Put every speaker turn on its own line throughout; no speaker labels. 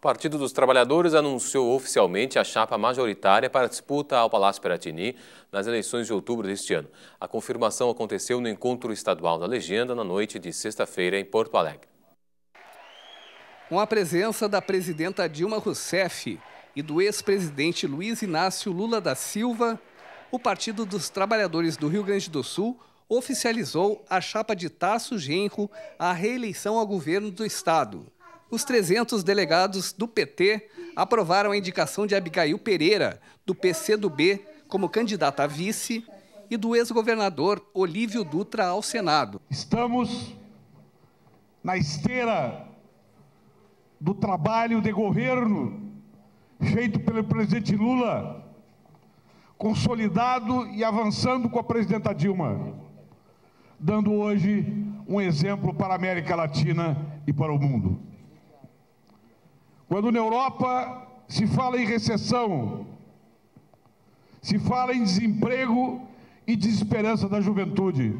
O Partido dos Trabalhadores anunciou oficialmente a chapa majoritária para a disputa ao Palácio Piratini nas eleições de outubro deste ano. A confirmação aconteceu no encontro estadual da legenda na noite de sexta-feira em Porto Alegre.
Com a presença da presidenta Dilma Rousseff e do ex-presidente Luiz Inácio Lula da Silva, o Partido dos Trabalhadores do Rio Grande do Sul oficializou a chapa de Tasso Genro à reeleição ao governo do estado os 300 delegados do PT aprovaram a indicação de Abigail Pereira, do PCdoB, como candidata a vice e do ex-governador Olívio Dutra ao Senado. Estamos na esteira do trabalho de governo feito pelo presidente Lula, consolidado e avançando com a presidenta Dilma, dando hoje um exemplo para a América Latina e para o mundo. Quando na Europa se fala em recessão, se fala em desemprego e desesperança da juventude.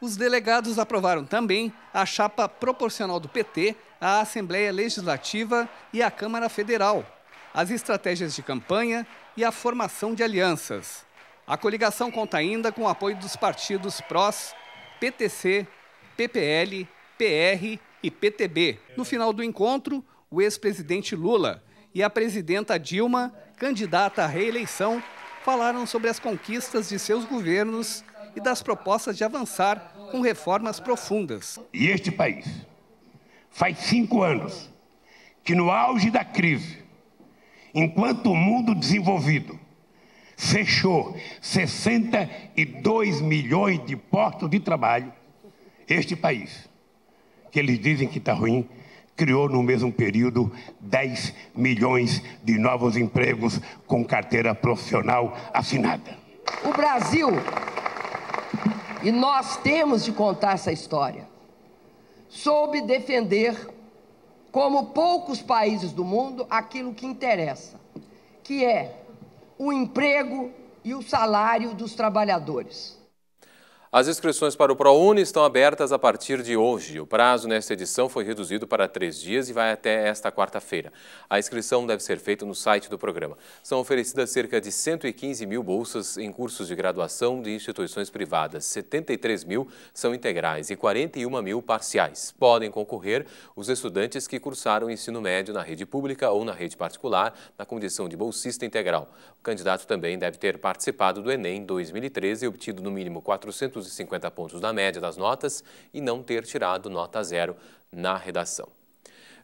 Os delegados aprovaram também a chapa proporcional do PT à Assembleia Legislativa e à Câmara Federal, as estratégias de campanha e a formação de alianças. A coligação conta ainda com o apoio dos partidos PROS, PTC, PPL, PR e PTB. No final do encontro, o ex-presidente Lula e a presidenta Dilma, candidata à reeleição, falaram sobre as conquistas de seus governos e das propostas de avançar com reformas profundas. E este país faz cinco anos que, no auge da crise, enquanto o mundo desenvolvido fechou 62 milhões de postos de trabalho, este país, que eles dizem que está ruim, criou no mesmo período 10 milhões de novos empregos com carteira profissional assinada. O Brasil, e nós temos de contar essa história, soube defender, como poucos países do mundo, aquilo que interessa, que é o emprego e o salário dos trabalhadores.
As inscrições para o ProUni estão abertas a partir de hoje. O prazo nesta edição foi reduzido para três dias e vai até esta quarta-feira. A inscrição deve ser feita no site do programa. São oferecidas cerca de 115 mil bolsas em cursos de graduação de instituições privadas. 73 mil são integrais e 41 mil parciais. Podem concorrer os estudantes que cursaram ensino médio na rede pública ou na rede particular, na condição de bolsista integral. O candidato também deve ter participado do Enem 2013 e obtido no mínimo 400 250 pontos na média das notas e não ter tirado nota zero na redação.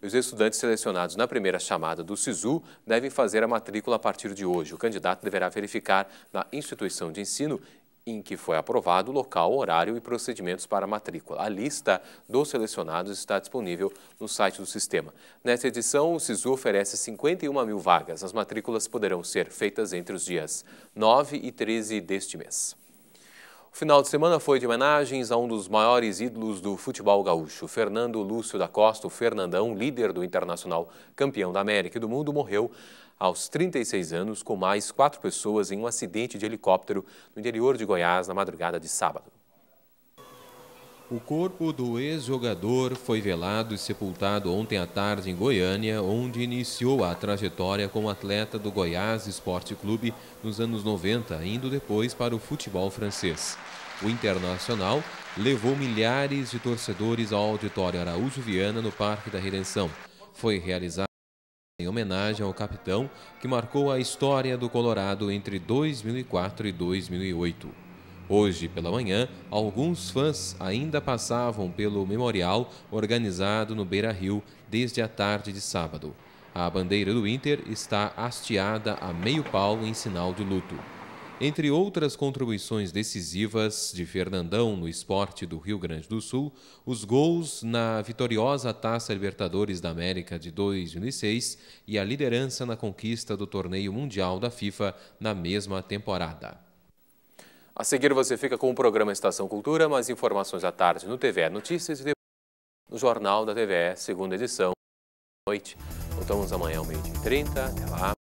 Os estudantes selecionados na primeira chamada do SISU devem fazer a matrícula a partir de hoje. O candidato deverá verificar na instituição de ensino em que foi aprovado o local, horário e procedimentos para a matrícula. A lista dos selecionados está disponível no site do sistema. Nesta edição, o SISU oferece 51 mil vagas. As matrículas poderão ser feitas entre os dias 9 e 13 deste mês. O final de semana foi de homenagens a um dos maiores ídolos do futebol gaúcho. Fernando Lúcio da Costa, o Fernandão, líder do Internacional, campeão da América e do mundo, morreu aos 36 anos com mais quatro pessoas em um acidente de helicóptero no interior de Goiás na madrugada de sábado. O corpo do ex-jogador foi velado e sepultado ontem à tarde em Goiânia, onde iniciou a trajetória como atleta do Goiás Esporte Clube nos anos 90, indo depois para o futebol francês. O Internacional levou milhares de torcedores ao auditório Araújo Viana no Parque da Redenção. Foi realizado em homenagem ao capitão que marcou a história do Colorado entre 2004 e 2008. Hoje pela manhã, alguns fãs ainda passavam pelo memorial organizado no Beira Rio desde a tarde de sábado. A bandeira do Inter está hasteada a meio pau em sinal de luto. Entre outras contribuições decisivas de Fernandão no esporte do Rio Grande do Sul, os gols na vitoriosa Taça Libertadores da América de 2006 e a liderança na conquista do torneio mundial da FIFA na mesma temporada. A seguir você fica com o programa Estação Cultura, mais informações à tarde no TVE Notícias e depois no Jornal da TVE, segunda edição, noite. Voltamos amanhã ao meio-dia e 30. Até lá.